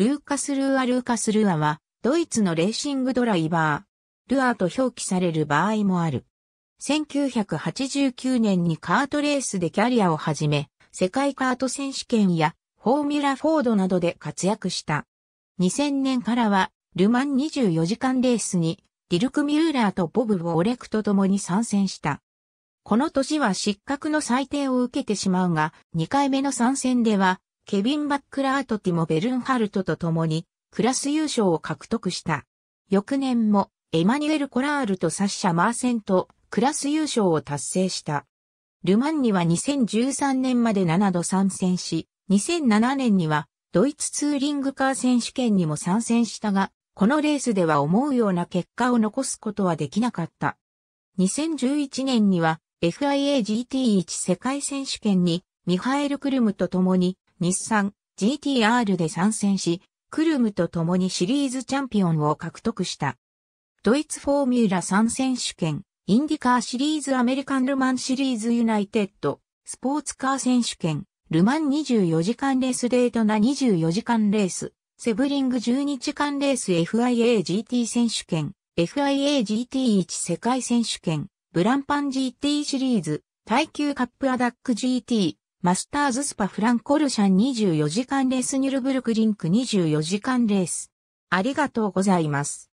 ルーカス・ルーア・ルーカス・ルーアは、ドイツのレーシングドライバー、ルアーと表記される場合もある。1989年にカートレースでキャリアを始め、世界カート選手権やフォーミュラフォードなどで活躍した。2000年からは、ルマン24時間レースに、ディルク・ミューラーとボブ・ウォレクと共に参戦した。この年は失格の裁定を受けてしまうが、2回目の参戦では、ケビン・バックラート・ティモ・ベルンハルトと共に、クラス優勝を獲得した。翌年も、エマニュエル・コラールとサッシャ・マーセンと、クラス優勝を達成した。ルマンには2013年まで7度参戦し、2007年にはドイツツーリングカー選手権にも参戦したが、このレースでは思うような結果を残すことはできなかった。2011年には FIA GT1 世界選手権にミハエル・クルムと共に日産 GTR で参戦し、クルムと共にシリーズチャンピオンを獲得した。ドイツフォーミュラ3選手権、インディカーシリーズアメリカンルマンシリーズユナイテッド、スポーツカー選手権、ルマン24時間レースデートナ24時間レース、セブリング12時間レース FIAGT 選手権、FIAGT1 世界選手権、ブランパン GT シリーズ、耐久カップアダック GT、マスターズスパフランコルシャン24時間レースニュルブルクリンク24時間レース。ありがとうございます。